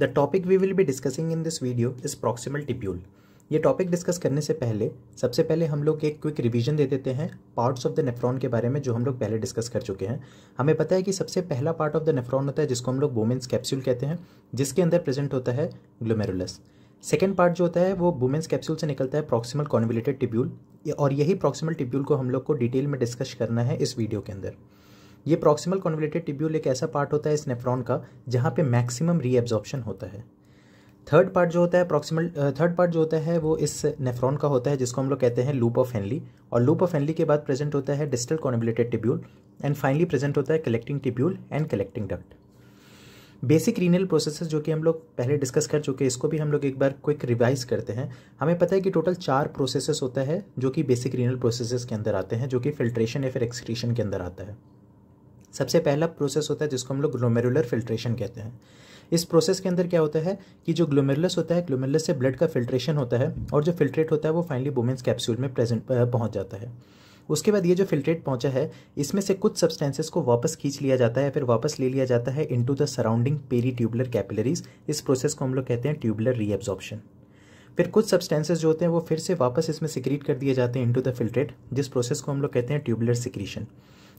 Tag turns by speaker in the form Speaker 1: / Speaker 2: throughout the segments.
Speaker 1: The topic we will be discussing in this video is proximal tubule ये topic discuss करने से पहले सबसे पहले हम लोग एक क्विक रिवीजन दे देते हैं पार्ट्स ऑफ द नेफ्रॉन के बारे में जो हम लोग पहले डिस्कस कर चुके हैं हमें पता है कि सबसे पहला पार्ट ऑफ द नेफ्रॉन होता है जिसको हम लोग वोमेंस कैप्सूल कहते हैं जिसके अंदर प्रेजेंट होता है ग्लोमेरुलस सेकेंड पार्ट जो होता है वो वुमेंस कैप्सूल से निकलता है प्रॉक्सिमल कॉन्विलेटेड टिब्यूल और यही प्रॉक्सिमल टिब्यूल को हम लोग को डिटेल में डिस्कस करना है इस वीडियो के अंदर ये प्रॉक्सिमल कॉन्वलेटेड टिब्यूल एक ऐसा पार्ट होता है इस नेफ्रॉन का जहाँ पे मैक्सिमम रीएब्जॉर्प्शन होता है थर्ड पार्ट जो होता है प्रॉक्सिमल थर्ड पार्ट जो होता है वो इस नेफ्रॉन का होता है जिसको हम लोग कहते हैं लूप ऑफ हेनली और लूप ऑफ हेनली के बाद प्रेजेंट होता है distal convoluted tubule and finally present होता है collecting tubule and collecting duct basic renal processes जो कि हम लोग पहले डिस्कस कर चुके हैं इसको भी हम लोग एक बार क्विक रिवाइज करते हैं हमें पता है कि टोटल चार प्रोसेसेस होता है जो कि बेसिक रीनल प्रोसेसेस के अंदर आते हैं जो कि फिल्ट्रेशन या फिर एक्सक्रीशन के अंदर आता है सबसे पहला प्रोसेस होता है जिसको हम लोग ग्लोमेरुलर फिल्ट्रेशन कहते हैं इस प्रोसेस के अंदर क्या होता है कि जो ग्लोमेरुलस होता है ग्लोमेरुलस से ब्लड का फिल्ट्रेशन होता है और जो फिल्ट्रेट होता है वो फाइनली वुमेंस कैप्सूल में प्रेजेंट पहुंच जाता है उसके बाद ये जो फिल्ट्रेट पहुंचा है इसमें से कुछ सब्सटेंसेस को वापस खींच लिया जाता है फिर वापस ले लिया जाता है in the surrounding peritubular capillaries इस प्रोसेस को हम लोग कहते हैं ट्यूबुलर रीएब्जॉर्प्शन फिर कुछ सब्सटेंसेस जो होते हैं वो फिर से वापस इसमें सिक्रीट कर दिए जाते हैं इन द फिल्ट्रेट जिस प्रोसेस को हम लोग कहते हैं tubular secretion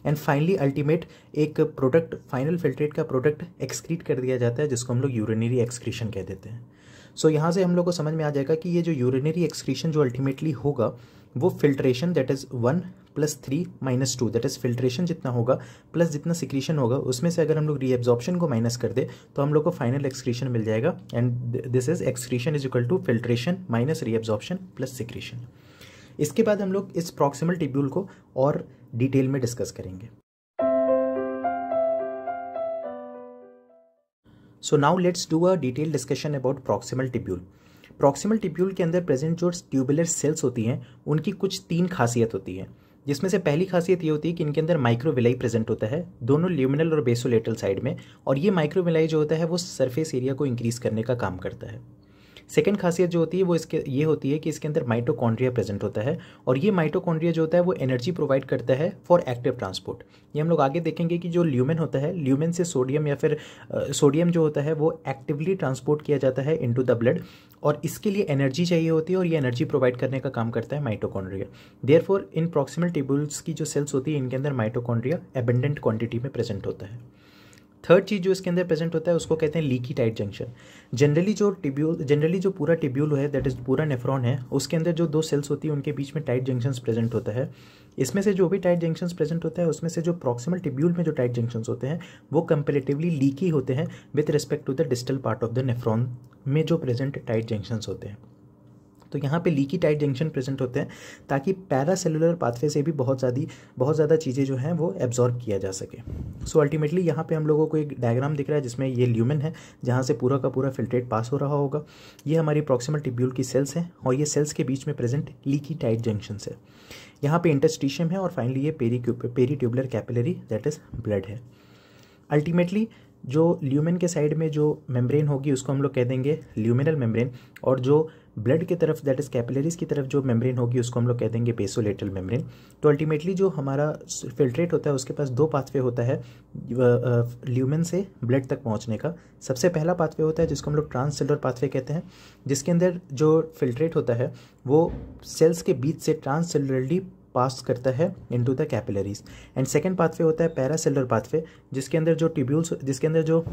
Speaker 1: and finally ultimate एक प्रोडक्ट फाइनल फिल्ट्रेट का प्रोडक्ट एक्सक्रीट कर दिया जाता है जिसको हम लोग यूरिनरी एक्सक्रीशन कह देते हैं सो so, यहाँ से हम लोग को समझ में आ जाएगा कि ये जो यूरिनरी एक्सक्रीशन जो अल्टीमेटली होगा वो filtration that is one plus three minus two that is filtration जितना होगा प्लस जितना सिक्रीशन होगा उसमें से अगर हम लोग रीएब्जॉर्प्शन को माइनस कर दे तो हम लोग को फाइनल एक्सक्रीशन मिल जाएगा and this is excretion is equal to filtration minus reabsorption plus secretion इसके बाद हम लोग इस प्रॉक्सिमल टिब्यूल को और डिटेल में डिस्कस करेंगे so now let's do a detail discussion about proximal tubule proximal tubule के अंदर प्रेजेंट जो ट्यूबुलर सेल्स होती हैं उनकी कुछ तीन खासियत होती है जिसमें से पहली खासियत ये होती है कि इनके अंदर माइक्रोविलाई प्रेजेंट होता है दोनों ल्यूमिनल और बेसोलेटल साइड में और ये माइक्रोविलाई जो होता है वो सरफेस एरिया को इंक्रीज करने का काम करता है सेकेंड खासियत जो होती है वो इसके ये होती है कि इसके अंदर माइटोकॉन्ड्रिया प्रेजेंट होता है और ये माइटोकॉन्ड्रिया जो होता है वो एनर्जी प्रोवाइड करता है फॉर एक्टिव ट्रांसपोर्ट ये हम लोग आगे देखेंगे कि जो ल्यूमेन होता है ल्यूमेन से सोडियम या फिर सोडियम जो होता है वो एक्टिवली ट्रांसपोर्ट किया जाता है इन द ब्लड और इसके लिए एनर्जी चाहिए होती है और ये एनर्जी प्रोवाइड करने का काम करता है mitochondria therefore in proximal tubules की जो सेल्स होती है इनके अंदर माइटोकॉन्ड्रिया एबेंडेंट क्वांटिटी में प्रेजेंट होता है थर्ड चीज़ जो इसके अंदर प्रेजेंट होता है उसको कहते हैं लीकी टाइट जंक्शन जनरली जो टिब्यूल जनरली जो पूरा टिब्यूल है दैट इज़ पूरा नेफ्रॉन है उसके अंदर जो दो सेल्स होती है उनके बीच में टाइट जंक्शन प्रेजेंट होता है इसमें से जो भी टाइट जंक्शन प्रेजेंट होता है उसमें से जो प्रॉक्सिमल टिब्यूल में जो टाइट जंक्शन होते हैं वो कंपेरेटिवली लीकी होते हैं with respect to the distal part of the nephron में जो प्रेजेंट टाइट जंक्शन होते हैं तो यहाँ पे लीकी टाइट जंक्शन प्रेजेंट होते हैं ताकि पैरासेलुलर पाथवे से भी बहुत ज़्यादा बहुत ज़्यादा चीज़ें जो हैं वो एब्जॉर्ब किया जा सके सो अल्टीमेटली यहाँ पे हम लोगों को एक डायग्राम दिख रहा है जिसमें ये ल्यूमन है जहाँ से पूरा का पूरा फिल्ट्रेट पास हो रहा होगा ये हमारी प्रॉक्सिमल टिब्यूल की सेल्स हैं और ये सेल्स के बीच में प्रेजेंट लीकी टाइट जंक्शन है यहाँ पे इंटस्टिशियम है और फाइनली ये peri peritubular capillary that is blood है अल्टीमेटली जो ल्यूमेन के साइड में जो मेम्ब्रेन होगी उसको हम लोग कह देंगे ल्यूमिनल मेम्ब्रेन और जो ब्लड के तरफ दैट इज़ कैपिलरीज की तरफ जो मेम्ब्रेन होगी उसको हम लोग कह देंगे बेसोलेटल मेम्ब्रेन तो अल्टीमेटली जो हमारा फिल्ट्रेट होता है उसके पास दो पाथवे होता है ल्यूमन से ब्लड तक पहुंचने का सबसे पहला पाथवे होता है जिसको हम लोग ट्रांससेलर पाथवे कहते हैं जिसके अंदर जो फिल्ट्रेट होता है वो सेल्स के बीच से ट्रांससेलरली पास करता है into the capillaries and second pathway होता है पैरासेलर पाथवे जिसके अंदर जो ट्यूब्यूल्स जिसके अंदर जो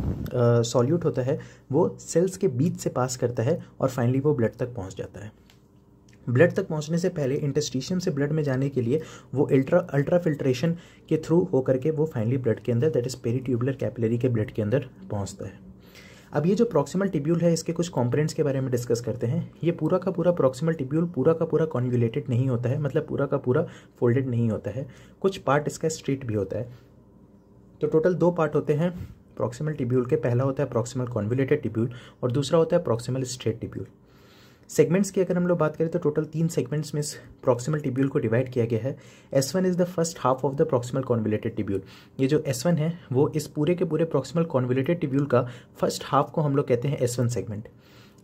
Speaker 1: सॉल्यूट होता है वो सेल्स के बीच से पास करता है और फाइनली वो ब्लड तक पहुँच जाता है ब्लड तक पहुंचने से पहले इंटेस्टिशियम से ब्लड में जाने के लिए वो अल्ट्रा अल्ट्रा फिल्ट्रेशन के थ्रू होकर के वो फाइनली ब्लड के अंदर that is peritubular capillary के ब्लड के अंदर पहुंचता है अब ये जो प्रॉक्सिमल टिब्यूल है इसके कुछ कॉम्पोनेंट्स के बारे में डिस्कस करते हैं ये पूरा का पूरा प्रॉक्सिमल टिब्यूल पूरा का पूरा कॉन्व्यूलेटेड नहीं होता है मतलब पूरा का पूरा फोल्डेड नहीं होता है कुछ पार्ट इसका स्ट्रीट भी होता है तो टोटल दो पार्ट होते हैं प्रॉक्सिमल टिब्यूल के पहला होता है प्रॉक्सिमल कॉन्व्यूलेटेड टिब्यूल और दूसरा होता है प्रॉक्सिमल स्ट्रेट टिब्यूल सेगमेंट्स की अगर हम लोग बात करें तो टोटल तीन सेगमेंट्स में प्रॉक्सिमल टिब्यूल को डिवाइड किया गया है S one is the first half of the proximal convoluted tubule ये जो एस वन है वो इस पूरे के पूरे प्रॉक्सिमल कॉन्विलेटेड टिब्यूल का फर्स्ट हाफ को हम लोग कहते हैं S one segment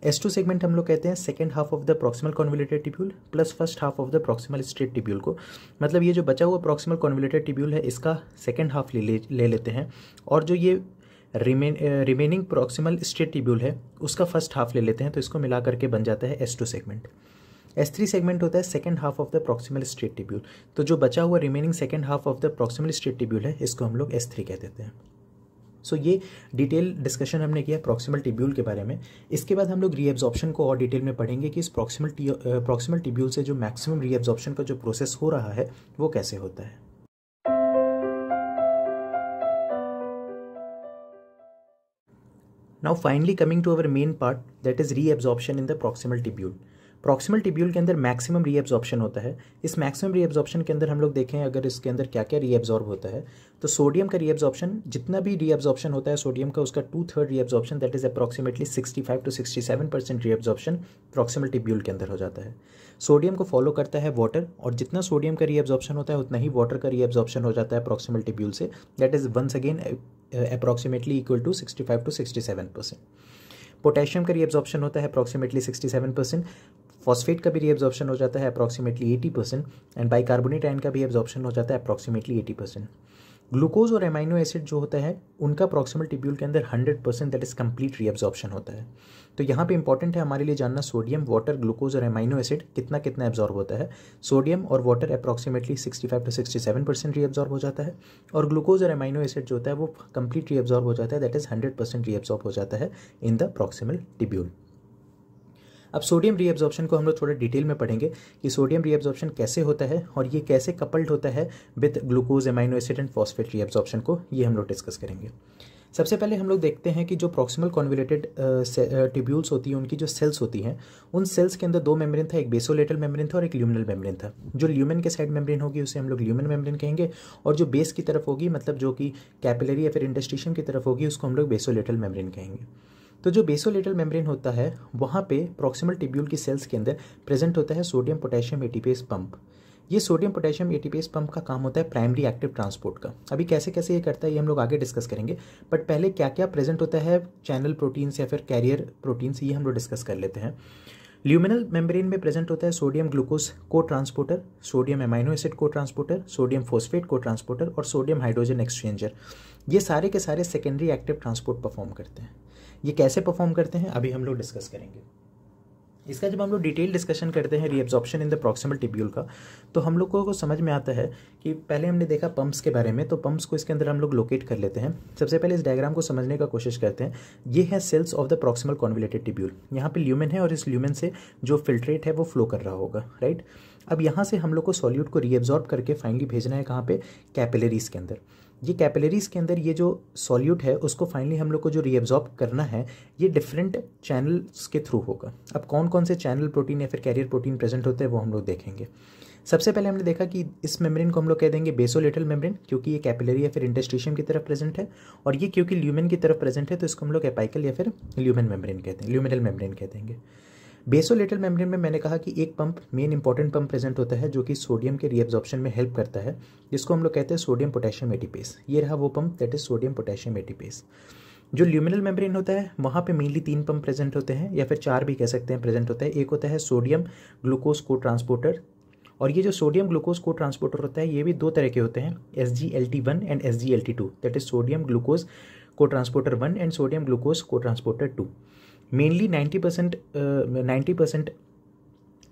Speaker 1: S two segment हम लोग कहते हैं second half of the proximal convoluted tubule plus first half of the proximal straight tubule को मतलब ये जो बचा हुआ प्रॉक्सिमल कॉन्विलेटेड टिब्यूल है इसका सेकेंड हाफ ले ले लेते हैं और जो ये रिमेनिंग प्रोक्सीमल स्टेट टिब्यूल है उसका फर्स्ट हाफ ले लेते हैं तो इसको मिला करके बन जाता है S two segment S three segment होता है second half of the proximal straight tubule तो जो बचा हुआ remaining second half of the proximal straight tubule है इसको हम लोग एस थ्री कह देते हैं सो so, ये डिटेल डिस्कशन हमने किया प्रॉक्सिमल टिब्यूल के बारे में इसके बाद हम लोग रीएब्जॉर्प्शन को और डिटेल में पढ़ेंगे कि इस प्रॉक्सिमल प्रॉक्सिमल टिब्यूल से जो मैक्सिमम रीएब्जॉर्प्शन का जो प्रोसेस हो रहा है वो कैसे होता है Now finally coming to our main part that is reabsorption in the proximal tibule. Proximal tubule के अंदर मैक्सिमम रीएब्जॉर्प्शन होता है इस मैक्सिमम रीएब्जॉर्प्शन के अंदर हम लोग देखें अगर इसके अंदर क्या क्या रीएब्जॉर्ब होता है तो सोडियम का रीएब्जॉर्प्शन जितना भी रीएब्जॉर्प्शन होता है सोडियम का उसका two third reabsorption that is sixty five to sixty seven percent reabsorption proximal tubule के अंदर हो जाता है सोडियम को फॉलो करता है वाटर और जितना सोडियम का रीएब्जॉर्प्शन होता है उतना ही वाटर का रीएब्जॉर्प्शन हो जाता है प्रॉक्सिमल टिब्यूल से that is once again approximately equal to sixty five to sixty seven percent potassium का रीएब्जॉर्प्शन होता है approximately sixty seven percent phosphate का भी रीएब्जॉर्प्शन हो जाता है approximately eighty percent and bicarbonate ion का भी एब्जॉर्प्शन हो जाता है अप्रॉक्सीमेटली एटी परसेंट ग्लूकोज और एमाइनो एसिड जो होता है उनका प्रॉक्सिमल टिब्यूल के अंदर hundred percent that is complete reabsorption होता है तो यहाँ पे इंपॉर्टेंट है हमारे लिए जानना सोडियम वाटर ग्लूकोज और एमाइनो एसिड कितना कितना एब्जॉर्ब होता है सोडियम और water approximately sixty five to sixty seven percent reabsorb हो जाता है और ग्लूकोज और एमाइनो एसिड जो होता है वो कंप्लीट रीअब्जॉर्ब हो जाता है that is hundred percent reabsorb हो जाता है इन द प्रॉक्सिमल टिब्यूल अब सोडियम रीअब्जॉर्प्शन को हम लोग थोड़ा डिटेल में पढ़ेंगे कि सोडियम रीअब्जॉर्प्शन कैसे होता है और ये कैसे कपल्ड होता है with glucose amino acid and phosphate reabsorption को ये हम लोग डिस्कस करेंगे सबसे पहले हम लोग देखते हैं कि जो प्रॉक्सिमल कॉन्विलेटेड ट्यूब्यूल्स होती हैं उनकी जो सेल्स होती हैं उन सेल्स के अंदर दो मेम्ब्रेन था एक बेसोलेटल मेम्ब्रेन था और एक ल्यूमिनल मेम्ब्रेन था जो ल्यूमेन के साइड मेम्ब्रेन होगी उसे हम लोग ल्यूमन मेम्ब्रेन कहेंगे और जो बेस की तरफ होगी मतलब जो कि कैपिलरी या फिर इंडस्ट्रीशियम की तरफ होगी उसको हम लोग बेसोलेटल मेम्ब्रेन कहेंगे तो जो बेसोलेटल मेम्ब्रेन होता है वहाँ पे प्रॉक्सिमल टिब्यूल की सेल्स के अंदर प्रेजेंट होता है सोडियम पोटेशियम एटीपेस पंप ये सोडियम पोटेशियम एटीपेस पंप का काम होता है प्राइमरी एक्टिव ट्रांसपोर्ट का अभी कैसे कैसे ये करता है ये हम लोग आगे डिस्कस करेंगे बट पहले क्या क्या प्रेजेंट होता है चैनल प्रोटीन्स या फिर कैरियर प्रोटीन्स ये हम लोग डिस्कस कर लेते हैं ल्यूमिनल मेम्ब्रेन में प्रेजेंट होता है सोडियम ग्लूकोज को cotransporter sodium amino acid cotransporter sodium phosphate cotransporter और सोडियम हाइड्रोजन एक्सचेंजर ये सारे के सारे सेकेंडरी एक्टिव ट्रांसपोर्ट परफॉर्म करते हैं ये कैसे परफॉर्म करते हैं अभी हम लोग डिस्कस करेंगे इसका जब हम लोग डिटेल डिस्कशन करते हैं reabsorption in the proximal tubule का तो हम लोग को समझ में आता है कि पहले हमने देखा पंप्स के बारे में तो पंप्स को इसके अंदर हम लोग लोकेट कर लेते हैं सबसे पहले इस डायग्राम को समझने का कोशिश करते हैं ये है cells of the proximal convoluted tubule यहाँ पे ल्यूमेन है और इस ल्यूमेन से जो फिल्ट्रेट है वो फ्लो कर रहा होगा राइट अब यहाँ से हम लोग को सॉल्यूट को रीअब्जॉर्ब करके फाइनली भेजना है कहाँ पर कैपिलरीज के अंदर ये कैपिलरीज के अंदर ये जो सॉल्यूट है उसको फाइनली हम लोग को जो रीअब्जॉर्ब करना है ये डिफरेंट चैनल्स के थ्रू होगा अब कौन कौन से चैनल प्रोटीन या फिर कैरियर प्रोटीन प्रेजेंट होते हैं वो हम लोग देखेंगे सबसे पहले हमने देखा कि इस मेम्ब्रेन को हम लोग कह देंगे बेसोलेटल मेम्ब्रेन क्योंकि ये कैपिलरी या फिर इंटेस्टिशियम की तरफ प्रेजेंट है और ये क्योंकि ल्यूमेन की तरफ प्रेजेंट है तो इसको हम लोग एपाइकल या फिर ल्यूमेन मेम्ब्रेन कहते हैं ल्यूमेनल मेम्ब्रेन कह देंगे बेसोलेटल मेम्ब्रेन में मैंने कहा कि एक pump main important pump present होता है जो कि सोडियम के रीएब्जॉर्प्शन में हेल्प करता है जिसको हम लोग कहते हैं सोडियम पोटेशियम एटीपेस ये रहा वो pump that is sodium potassium ATPase जो ल्यूमिनल मेम्ब्रेन होता है वहाँ पे मेनली तीन पंप प्रेजेंट होते हैं या फिर चार भी कह सकते हैं प्रेजेंट होता है एक होता है सोडियम ग्लूकोज को ट्रांसपोर्टर और ये जो सोडियम ग्लूकोज को ट्रांसपोर्टर होता है ये भी दो तरह के होते हैं S G L T one and S G L T two that is sodium glucose को cotransporter one and sodium glucose को cotransporter two mainly ninety percent ninety percent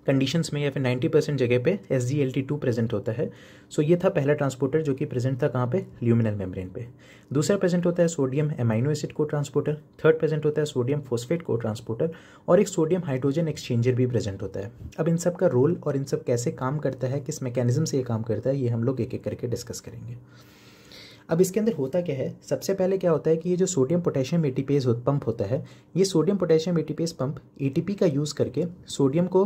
Speaker 1: conditions में या फिर नाइन्टी परसेंट जगह पे S G L T two present होता है सो so ये था पहला ट्रांसपोर्टर जो कि प्रेजेंट था कहाँ पे ल्यूमिनल मेम्ब्रेन पे दूसरा प्रेजेंट होता है sodium amino acid cotransporter third present होता है सोडियम फोस्फेट को ट्रांसपोर्टर और एक सोडियम हाइड्रोजन एक्सचेंजर भी प्रेजेंट होता है अब इन सब का रोल और इन सब कैसे काम करता है किस मैकेनिज्म से ये काम करता है ये हम लोग एक एक करके डिस्कस करेंगे अब इसके अंदर होता क्या है सबसे पहले क्या होता है कि ये जो सोडियम पोटेशियम एटीपेज पंप होता है ये sodium potassium ATPase pump ATP का यूज़ करके सोडियम को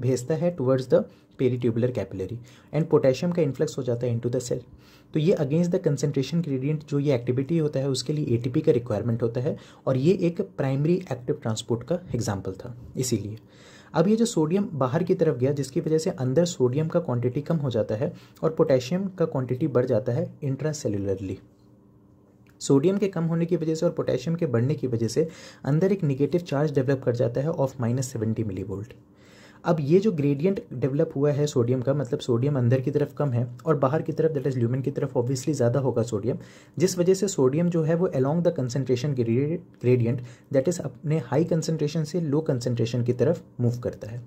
Speaker 1: भेजता है towards the peritubular capillary and potassium का इन्फ्लक्स हो जाता है इनटू द सेल तो ये अगेंस्ट द कंसनट्रेशन ग्रेडियंट जो ये एक्टिविटी होता है उसके लिए एटीपी का रिक्वायरमेंट होता है और ये एक प्राइमरी एक्टिव ट्रांसपोर्ट का एग्जाम्पल था इसीलिए अब ये जो सोडियम बाहर की तरफ गया जिसकी वजह से अंदर सोडियम का क्वांटिटी कम हो जाता है और पोटेशियम का क्वांटिटी बढ़ जाता है इंट्रासेलुलरली सोडियम के कम होने की वजह से और पोटेशियम के बढ़ने की वजह से अंदर एक निगेटिव चार्ज डेवलप कर जाता है of minus seventy millivolt अब ये जो ग्रेडियंट डेवलप हुआ है सोडियम का मतलब सोडियम अंदर की तरफ कम है और बाहर की तरफ दैट इज ल्यूमिन की तरफ ऑब्वियसली ज़्यादा होगा सोडियम जिस वजह से सोडियम जो है वो along the concentration gradient that is अपने हाई कंसनट्रेशन से लो कंसनट्रेशन की तरफ मूव करता है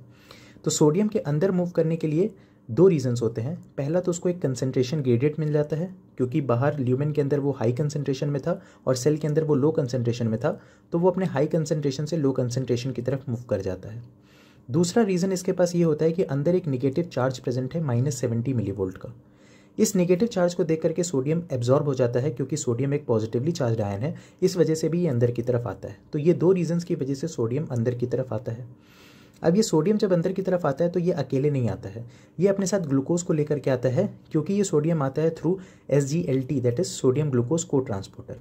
Speaker 1: तो सोडियम के अंदर मूव करने के लिए दो रीजंस होते हैं पहला तो उसको एक कंसनट्रेशन ग्रेडियंट मिल जाता है क्योंकि बाहर ल्यूमेन के अंदर वो हाई कंसनट्रेशन में था और सेल के अंदर वो लो कंसनट्रेशन में था तो वो अपने हाई कंसनट्रेशन से लो कंसनट्रेशन की तरफ मूव कर जाता है दूसरा रीज़न इसके पास ये होता है कि अंदर एक निगेटिव चार्ज प्रेजेंट है माइनस सेवेंटी मिली वोल्ट का इस नेगेटिव चार्ज को देख करके सोडियम एब्जॉर्ब हो जाता है क्योंकि सोडियम एक पॉजिटिवली चार्ज आयन है इस वजह से भी ये अंदर की तरफ आता है तो ये दो रीजंस की वजह से सोडियम अंदर की तरफ आता है अब ये सोडियम जब अंदर की तरफ आता है तो ये अकेले नहीं आता है ये अपने साथ ग्लूकोज को लेकर के आता है क्योंकि ये सोडियम आता है through S G L T that is sodium glucose को ट्रांसपोर्टर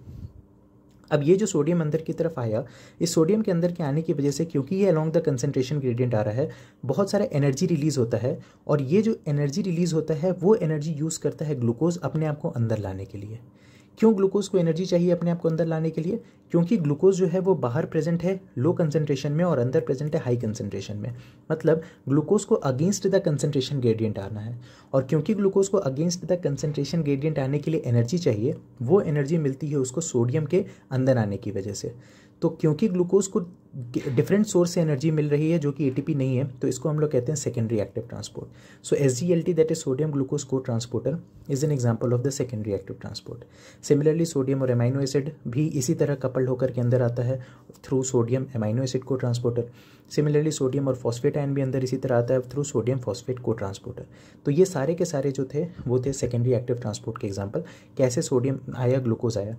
Speaker 1: अब ये जो सोडियम अंदर की तरफ आया इस सोडियम के अंदर के आने की वजह से क्योंकि ये अलॉन्ग द कंसनट्रेशन ग्रेडियंट आ रहा है बहुत सारा एनर्जी रिलीज़ होता है और ये जो एनर्जी रिलीज़ होता है वो एनर्जी यूज़ करता है ग्लूकोज अपने आप को अंदर लाने के लिए क्यों ग्लूकोज को एनर्जी चाहिए अपने आप को अंदर लाने के लिए क्योंकि ग्लूकोज जो है वो बाहर प्रेजेंट है लो कंसनट्रेशन में और अंदर प्रेजेंट है हाई कंसनट्रेशन में मतलब ग्लूकोज को अगेंस्ट द कंसनट्रेशन ग्रेडियंट आना है और क्योंकि ग्लूकोज को अगेंस्ट द कंसनट्रेशन ग्रेडियंट आने के लिए एनर्जी चाहिए वो एनर्जी मिलती है उसको सोडियम के अंदर आने की वजह से तो क्योंकि ग्लूकोज को डिफरेंट सोर्स से एनर्जी मिल रही है जो कि एटीपी नहीं है तो इसको हम लोग कहते हैं secondary active transport so S G L T that is sodium glucose को cotransporter is an example of the secondary active transport similarly sodium और एमाइनो एसिड भी इसी तरह कपल्ड होकर के अंदर आता है through sodium amino acid cotransporter similarly sodium और फॉस्फेट आयन भी अंदर इसी तरह आता है through sodium phosphate cotransporter तो ये सारे के सारे जो थे वो थे सेकेंडरी एक्टिव ट्रांसपोर्ट के एग्जाम्पल कैसे सोडियम आया ग्लूकोज आया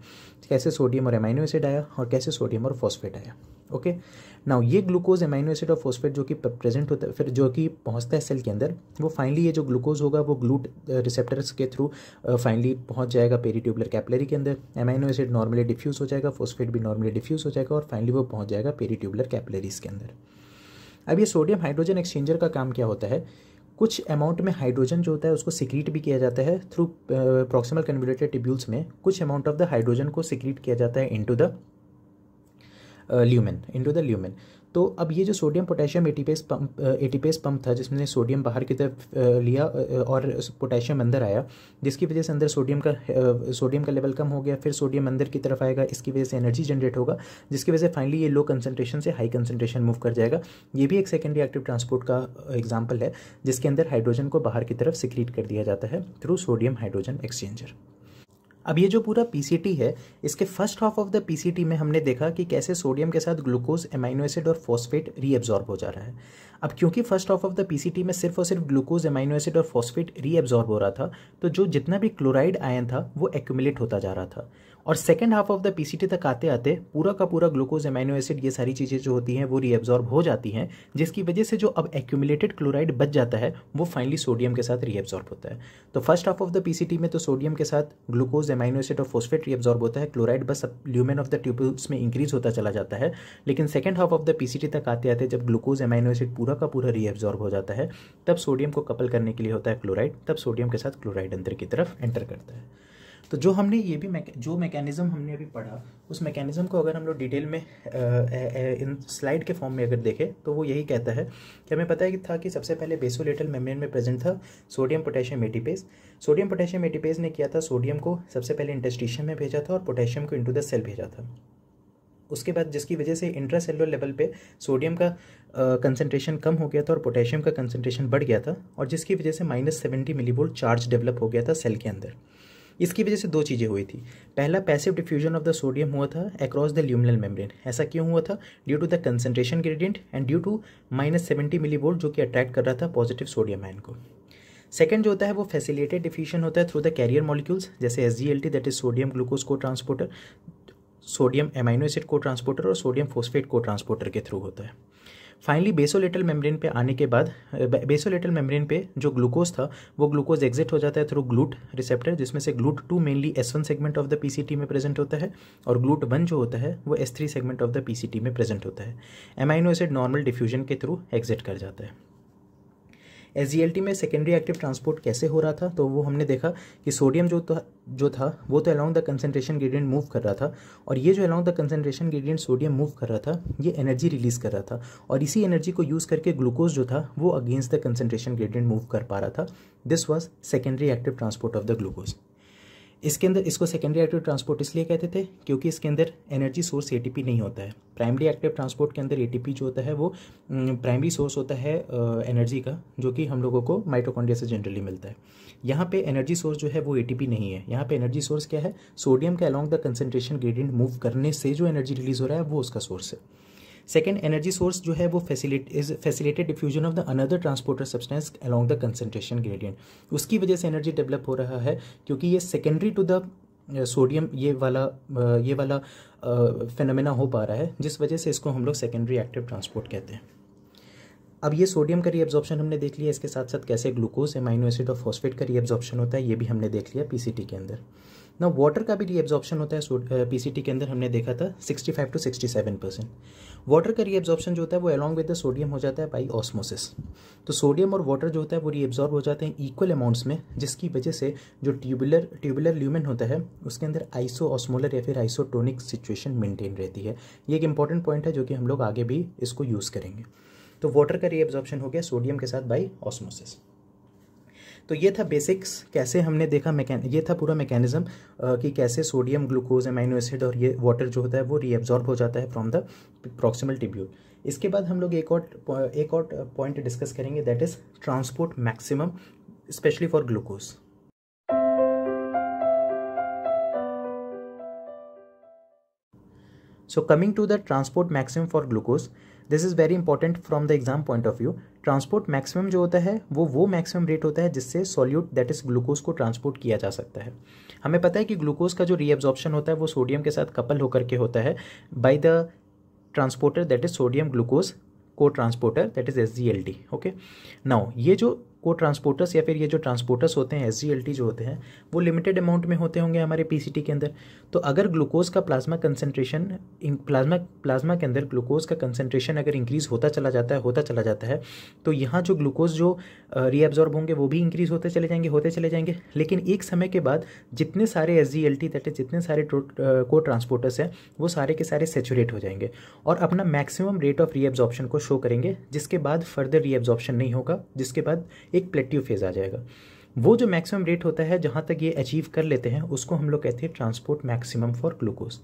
Speaker 1: कैसे सोडियम और एमाइनो एसिड आया और कैसे सोडियम और और फॉस्फेट आया ओके नाउ ये ग्लूकोज एमाइनो एसिड और फॉस्फेट जो कि प्रेजेंट होता है फिर जो कि पहुंचता है सेल के अंदर वो फाइनली ये जो ग्लूकोज होगा वो ग्लूट रिसेप्टर्स uh, के थ्रू फाइनली uh, पहुंच जाएगा पेरीट्यूबुलर कैपलरी के अंदर एमाइनो एसिड नॉर्मली डिफ्यूज हो जाएगा फॉस्फेट भी नॉर्मली डिफ्यूज हो जाएगा और फाइनली वो पहुँच जाएगा पेरीट्यूबुलर कैपलरीज के अंदर अब ये सोडियम हाइड्रोजन एक्सचेंजर का काम क्या होता है कुछ अमाउंट में हाइड्रोजन जो होता है उसको सिक्रीट भी किया जाता है थ्रू प्रॉक्सिमल कन्वर्टेड ट्यूब्यूल्स में कुछ अमाउंट ऑफ द हाइड्रोजन को सिक्रीट किया जाता है into the lumen into the lumen तो अब ये जो sodium potassium ATPase pump ATPase pump था जिसमें सोडियम बाहर की तरफ लिया और पोटेशियम अंदर आया जिसकी वजह से अंदर सोडियम का सोडियम का लेवल कम हो गया फिर सोडियम अंदर की तरफ आएगा इसकी वजह से एनर्जी जनरेट होगा जिसकी वजह से फाइनली ये लो कंसनट्रेशन से हाई कंसनट्रेशन मूव कर जाएगा ये भी एक सेकेंडरी एक्टिव ट्रांसपोर्ट का एग्जाम्पल है जिसके अंदर हाइड्रोजन को बाहर की तरफ सिक्रीट कर दिया जाता है थ्रू सोडियम हाइड्रोजन एक्सचेंजर अब ये जो पूरा पीसीटी है इसके first half of the PCT में हमने देखा कि कैसे सोडियम के साथ ग्लूकोज एमाइनो एसिड और फॉस्फेट रीअब्जॉर्ब हो जा रहा है अब क्योंकि first half of the PCT में सिर्फ और सिर्फ ग्लूकोज एमाइनो एसिड और फॉस्फेट रीअब्जॉर्ब हो रहा था तो जो जितना भी क्लोराइड आयन था वो एक्यूमुलेट होता जा रहा था और second half of the PCT तक आते आते पूरा का पूरा ग्लूकोज एमाइनो एसिड ये सारी चीज़ें जो होती हैं वो रीअब्जॉर्ब हो जाती हैं जिसकी वजह से जो अब एक्यूमुलेटेड क्लोराइड बच जाता है वो फाइनली सोडियम के साथ रीअब्जॉर्ब होता है तो first half of the PCT में तो सोडियम के साथ ग्लूकोज एमाइनो एसिड और फोस्फेट रीअब्जॉर्ब होता है क्लोराइड बस ल्यूमेन ऑफ द ट्यूबल्स में इंक्रीज होता चला जाता है लेकिन second half of the PCT तक आते आते जब ग्लूकोज एमाइनो एसिड पूरा का पूरा रीअब्जॉर्ब हो जाता है तब सोडियम को कपल करने के लिए होता है क्लोराइड तब सोडियम के साथ क्लोराइड अंदर की तरफ एंटर करता है तो जो हमने ये भी मैके, जो मैकेनिज़्म हमने अभी पढ़ा उस मैकेनिज़्म को अगर हम लोग डिटेल में आ, आ, इन स्लाइड के फॉर्म में अगर देखें तो वो यही कहता है कि हमें पता है कि था कि सबसे पहले बेसोलेटल मेम्ब्रेन में प्रेजेंट था sodium potassium ATPase sodium potassium ATPase ने किया था सोडियम को सबसे पहले इंटेस्टिशियम में भेजा था और पोटेशियम को इंटू द सेल भेजा था उसके बाद जिसकी वजह से इंट्रासेलुलर लेवल पे सोडियम का कंसनट्रेशन कम हो गया था और पोटेशियम का कंसनट्रेशन बढ़ गया था और जिसकी वजह से minus seventy millivolt charge develop हो गया था सेल के अंदर इसकी वजह से दो चीज़ें हुई थी पहला passive diffusion of the sodium हुआ था अक्रॉस द ल्यूमिनल मेम्ब्रेन ऐसा क्यों हुआ था due to the concentration gradient and due to minus seventy milli जो कि अट्रैक्ट कर रहा था पॉजिटिव सोडियम आयन को सेकेंड जो होता है वो फैसिलिटेड डिफ्यूजन होता है थ्रू द कैरियर मॉलिक्यूल्स जैसे S G L T that is sodium glucose को cotransporter sodium amino acid cotransporter और सोडियम फोस्फेट को ट्रांसपोर्टर के थ्रू होता है फाइनली बेसोलेटल मेम्ब्रेन पे आने के बाद बेसोलेटल मेम्ब्रेन पे जो ग्लूकोज था वो ग्लूकोज एग्जिट हो जाता है थ्रू ग्लूट रिसेप्टर जिसमें से GLUT two mainly S one segment of the PCT में प्रेजेंट होता है और ग्लूट वन जो होता है वो S three segment of the PCT में प्रेजेंट होता है एमाइनो एसिड नॉर्मल डिफ्यूजन के थ्रू एग्जिट कर जाता है एस में सेकेंडरी एक्टिव ट्रांसपोर्ट कैसे हो रहा था तो वो हमने देखा कि सोडियम जो जो था वो तो along the concentration gradient move कर रहा था और ये जो along the concentration gradient sodium move कर रहा था ये एनर्जी रिलीज़ कर रहा था और इसी एनर्जी को यूज़ करके ग्लूकोज जो था वो against the concentration gradient move कर पा रहा था this was secondary active transport of the glucose इसके अंदर इसको सेकेंडरी एक्टिव ट्रांसपोर्ट इसलिए कहते थे क्योंकि इसके अंदर एनर्जी सोर्स एटीपी नहीं होता है प्राइमरी एक्टिव ट्रांसपोर्ट के अंदर एटीपी जो होता है वो प्राइमरी सोर्स होता है एनर्जी का जो कि हम लोगों को माइटोकॉन्ड्रिया से जनरली मिलता है यहाँ पे एनर्जी सोर्स जो है वो ए नहीं है यहाँ पे एनर्जी सोर्स क्या है सोडियम के along the concentration gradient move करने से जो एनर्जी रिलीज हो रहा है वो उसका सोर्स है सेकेंड एनर्जी सोर्स जो है वो facilit is facilitated diffusion of the another transporter substance along the concentration gradient उसकी वजह से एनर्जी डेवलप हो रहा है क्योंकि ये सेकेंडरी टू द सोडियम ये वाला uh, ये वाला फेनोमेना uh, हो पा रहा है जिस वजह से इसको हम लोग सेकेंडरी एक्टिव ट्रांसपोर्ट कहते हैं अब ये सोडियम का रीअब्जॉर्प्शन हमने देख लिया इसके साथ साथ कैसे ग्लूकोज एमाइनो एसिड और फॉस्फेट का रीअब्जॉर्प्शन होता है ये भी हमने देख लिया पीसीटी के अंदर ना वाटर का भी रीअब्जॉर्प्शन होता है पीसीटी के अंदर हमने देखा था 65 टू 67 परसेंट वाटर का रीअब्जॉर्प्शन जो होता है वो अलॉन्ग विद द सोडियम हो जाता है बाई ऑस्मोसिस तो सोडियम और वाटर जो होता है वो रीअब्जॉर्ब हो जाते हैं इक्वल अमाउंट्स में जिसकी वजह से जो ट्यूबुलर ट्यूबुलर ल्यूमन होता है उसके अंदर आइसो ऑस्मोलर या फिर आइसोटोनिक सिचुएशन मेनटेन रहती है ये एक इंपॉर्टेंट पॉइंट है जो कि हम लोग आगे भी इसको यूज़ करेंगे तो वाटर का रीअब्जॉर्प्शन हो गया सोडियम के साथ बाई ऑस्मोसिस तो ये था बेसिक्स कैसे हमने देखा मैकेन ये था पूरा मैकेनिज्म कि कैसे सोडियम ग्लूकोज एमाइनो एसिड और ये वाटर जो होता है वो रीअब्जॉर्ब हो जाता है फ्रॉम द प्रॉक्सिमल ट्यूब्यूल इसके बाद हम लोग एक और एक और पॉइंट डिस्कस करेंगे that is transport maximum specially for glucose so coming to the transport maximum for glucose this is very important from the exam point of view transport maximum जो होता है वो वो मैक्सिमम रेट होता है जिससे solute that is glucose को transport किया जा सकता है हमें पता है कि ग्लूकोज का जो रीअब्जॉर्प्शन होता है वो सोडियम के साथ कपल होकर के होता है by the transporter that is sodium glucose को transporter that is S G L D okay now ये जो को ट्रांसपोर्टर्स या फिर ये जो ट्रांसपोर्टर्स होते हैं एस जो होते हैं वो लिमिटेड अमाउंट में होते होंगे हमारे पी के अंदर तो अगर ग्लूकोज का प्लाज्मा कंसनट्रेशन प्लाज्मा प्लाज्मा के अंदर ग्लूकोज का कंसनट्रेशन अगर इंक्रीज़ होता चला जाता है होता चला जाता है तो यहाँ जो ग्लूकोज जो रीअब्जॉर्ब होंगे वो भी इंक्रीज़ होते चले जाएंगे होते चले जाएंगे लेकिन एक समय के बाद जितने सारे S G L T that जितने सारे को ट्रांसपोर्टर्स हैं वो सारे के सारे सेचुरेट हो जाएंगे और अपना मैक्सिमम रेट ऑफ रीएब्जॉर्प्शन को शो करेंगे जिसके बाद फर्दर रीएब्जॉर्प्शन नहीं होगा जिसके बाद एक प्लेट्यू फेज़ आ जाएगा वो जो मैक्सिमम रेट होता है जहाँ तक ये अचीव कर लेते हैं उसको हम लोग कहते हैं transport maximum for glucose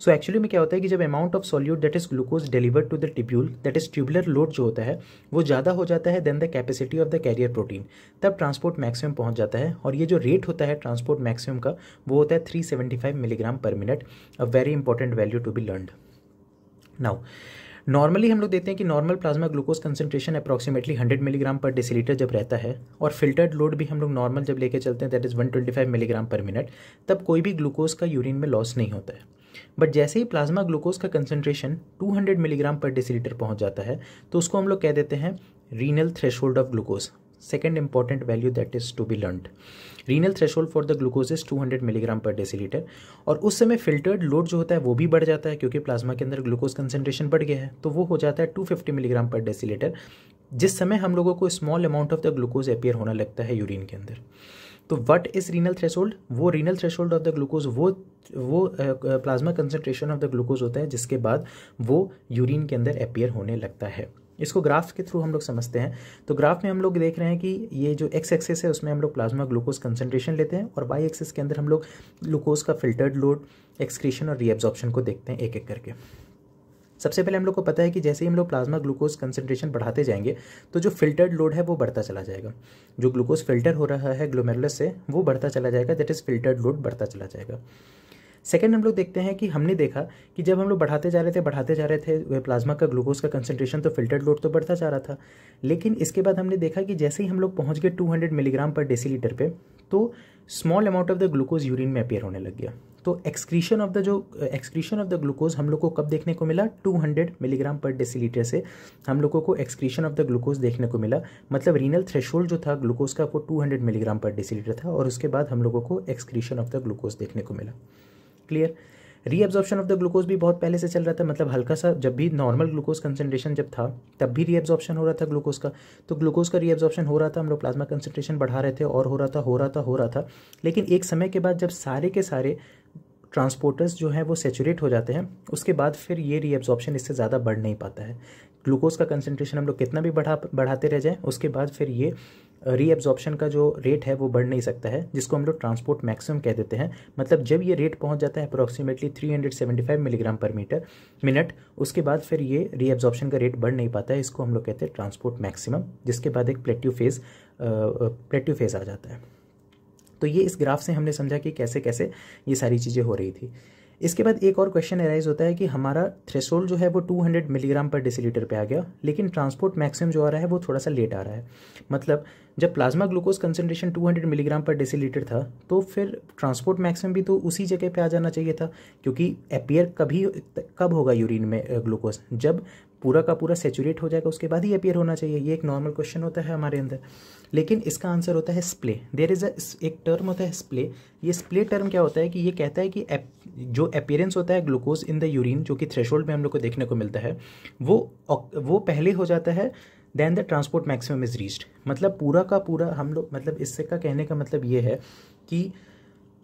Speaker 1: so actually में क्या होता है कि जब amount of solute that is glucose delivered to the tubule that is tubular load जो होता है वो ज़्यादा हो जाता है then the capacity of the carrier protein तब ट्रांसपोर्ट मैक्सिमम पहुँच जाता है और ये जो रेट होता है ट्रांसपोर्ट मैक्सिमम का वो होता है three milligram per minute a very important value to be learned now normally हम लोग देते हैं कि normal plasma glucose concentration approximately 100 milligram per decilitre जब रहता है और फिल्टर्ड लोड भी हम लोग नॉर्मल जब लेके चलते हैं that is 125 milligram per minute तब कोई भी ग्लूकोज का यूरिन में लॉस नहीं होता है बट जैसे ही प्लाज्मा ग्लूकोज का कंसनट्रेशन 200 मिलीग्राम पर डेसीलीटर पहुँच जाता है तो उसको हम लोग कह देते हैं renal threshold of glucose second important value that is to be learn renal threshold for the glucose is hundred milligram per decilitre और उस समय फिल्टर्ड लोड जो होता है वो भी बढ़ जाता है क्योंकि प्लाज्मा के अंदर ग्लूकोज कंसेंट्रेशन बढ़ गया है तो वो हो जाता है two fifty milligram per decilitre जिस समय हम लोगों को small amount of the glucose appear होना लगता है यूरिन के अंदर तो वट इज रीनल थ्रेशोल्ड वो renal threshold of the glucose वो वो plasma concentration of the glucose होता है जिसके बाद वो यूरिन के अंदर अपेयर होने लगता है इसको ग्राफ के थ्रू हम लोग समझते हैं तो ग्राफ में हम लोग देख रहे हैं कि ये जो एक्स एक्सेस है उसमें हम लोग प्लाज्मा ग्लूकोज कंसनट्रेशन लेते हैं और वाई एक्सेस के अंदर हम लोग ग्लूकोज का फिल्टर्ड लोड एक्सक्रीशन और रीअब्जॉर्प्शन को देखते हैं एक एक करके सबसे पहले हम लोग को पता है कि जैसे ही हम लोग प्लाज्मा ग्लूकोज कंसनट्रेशन बढ़ाते जाएंगे तो जो फिल्टर्ड लोड है वो बढ़ता चला जाएगा जो ग्लूकोज फिल्टर हो रहा है ग्लोमेरुलस से वो बढ़ता चला जाएगा दैट इज़ फिल्टर्ड लोड बढ़ता चला जाएगा सेकेंड हम लोग देखते हैं कि हमने देखा कि जब हम लोग बढ़ाते जा रहे थे बढ़ाते जा रहे थे प्लाज्मा का ग्लूकोज का कंसनट्रेशन तो फिल्टर्ड लोड तो बढ़ता जा रहा था लेकिन इसके बाद हमने देखा कि जैसे ही हम लोग पहुँच गए two milligram per decilitre तो small amount of the glucose urine में अपेयर होने लग गया तो एक्सक्रीशन ऑफ द जो एक्सक्रीशन ऑफ द ग्लूकोज हम लोग को कब देखने को मिला 200 मिलीग्राम पर डेसीलीटर से हम लोगों को एक्सक्रीशन ऑफ द ग्लूकोज देखने को मिला मतलब रीनल थ्रेशोल्ड जो था ग्लूकोज का वो 200 मिलीग्राम पर डेसीलीटर था और उसके बाद हम लोगों को एक्सक्रीशन ऑफ द ग्लूकोज देखने को मिला clear reabsorption of the glucose भी बहुत पहले से चल रहा था मतलब हल्का सा जब भी नॉर्मल ग्लूकोज कंसनट्रेशन जब था तब भी रीएब्जॉर्प्शन हो रहा था ग्लूकोज का तो ग्लूकोज का रीअब्जॉर्प्शन हो रहा था हम लोग प्लाज्मा कंसनट्रेशन बढ़ा रहे थे और हो रहा था हो रहा था हो रहा था लेकिन एक समय के बाद जब सारे के सारे ट्रांसपोर्टर्स जो हैं वो सेचुरेट हो जाते हैं उसके बाद फिर ये रीएब्जॉर्प्शन इससे ज़्यादा बढ़ नहीं पाता है ग्लूकोज का कंसनट्रेशन हम लोग कितना भी बढ़ा बढ़ाते रह जाएँ उसके बाद फिर ये रीएब्जॉर्प्शन का जो रेट है वो बढ़ नहीं सकता है जिसको हम लोग ट्रांसपोर्ट मैक्सिमम कह देते हैं मतलब जब ये रेट पहुंच जाता है approximately 375 milligram per metre minute उसके बाद फिर ये रीएब्जॉर्प्शन का रेट बढ़ नहीं पाता है इसको हम लोग कहते हैं ट्रांसपोर्ट मैक्सिमम जिसके बाद एक प्लेट्यू फेज़ प्लेट्यू फेज़ आ जाता है तो ये इस ग्राफ से हमने समझा कि कैसे कैसे ये सारी चीज़ें हो रही थी इसके बाद एक और क्वेश्चन एराइज होता है कि हमारा थ्रेसोल्ड जो है वो 200 मिलीग्राम पर डेसीलीटर पे आ गया लेकिन ट्रांसपोर्ट मैक्सिमम जो आ रहा है वो थोड़ा सा लेट आ रहा है मतलब जब plasma glucose concentration 200 milligram per decilitre था तो फिर ट्रांसपोर्ट मैक्सिमम भी तो उसी जगह पर आ जाना चाहिए था क्योंकि एपियर कभी कब होगा यूरिन में ग्लूकोज जब पूरा का पूरा सेचुरेट हो जाएगा उसके बाद ही अपियर होना चाहिए ये एक नॉर्मल क्वेश्चन होता है हमारे अंदर लेकिन इसका आंसर होता है स्प्ले देर इज़ अ एक टर्म होता है स्प्ले ये स्प्ले टर्म क्या होता है कि ये कहता है कि एप, जो अपेयरेंस होता है ग्लूकोज इन द यूरिन जो कि थ्रेशोल्ड में हम लोग को देखने को मिलता है वो वो पहले हो जाता है then the transport maximum is reached मतलब पूरा का पूरा हम लोग मतलब इससे का कहने का मतलब ये है कि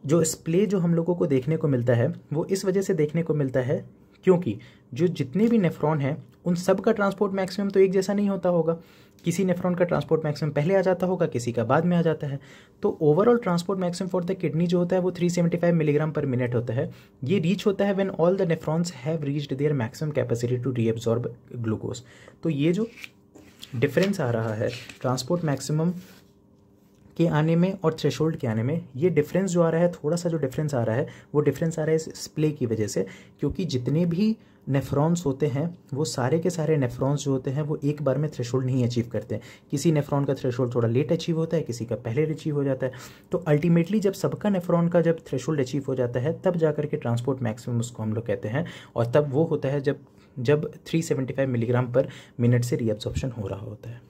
Speaker 1: जो स्प्ले जो हम लोगों को देखने को मिलता है वो इस वजह से देखने को मिलता है क्योंकि जो जितने भी नेफ्रॉन हैं उन सब का ट्रांसपोर्ट मैक्सिमम तो एक जैसा नहीं होता होगा किसी नेफ्रॉन का ट्रांसपोर्ट मैक्सिमम पहले आ जाता होगा किसी का बाद में आ जाता है तो overall transport maximum for the kidney जो होता है वो 375 मिलीग्राम पर मिनट होता है ये रीच होता है when all the nephrons have reached their maximum capacity to reabsorb glucose तो ये जो डिफरेंस आ रहा है ट्रांसपोर्ट मैक्सिमम के आने में और थ्रेशोल्ड के आने में ये डिफरेंस जो आ रहा है थोड़ा सा जो डिफरेंस आ रहा है वो डिफरेंस आ रहा है इस स्प्ले की वजह से क्योंकि जितने भी नेफ्रॉन्स होते हैं वो सारे के सारे नेफ्रॉन्स जो होते हैं वो एक बार में थ्रेशोल्ड नहीं अचीव करते हैं किसी नेफ्रॉन का थ्रेशोल्ड थोड़ा लेट अचीव होता है किसी का पहले अचीव हो जाता है तो अल्टीमेटली जब सबका नेफ्रॉन का जब थ्रेश अचीव हो जाता है तब जा करके ट्रांसपोर्ट मैक्सिमम उसको हम लोग कहते हैं और तब वो होता है जब जब 375 मिलीग्राम पर मिनट से रीअब्सॉप्शन हो रहा होता है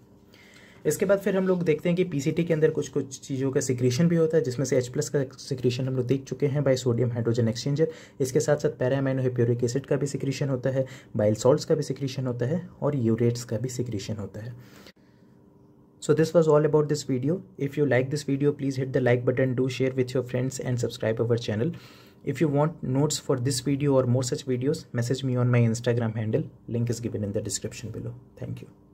Speaker 1: इसके बाद फिर हम लोग देखते हैं कि पी के अंदर कुछ कुछ चीज़ों का सिक्रेशन भी होता है जिसमें से एच प्लस का सिक्रेशन हम लोग देख चुके हैं बाई सोडियम हाइड्रोजन एक्सचेंजर इसके साथ साथ पैरामाइनो हिप्योरिक एसिड का भी सिक्रेशन होता है बाइल सॉल्ट का भी सिक्रेशन होता है और यूरेट्स का भी सिक्रेशन होता है so this was all about this video if you like this video please hit the like button do share with your friends and subscribe our channel if you want notes for this video और more such videos message me on my Instagram handle link is given in the description below thank you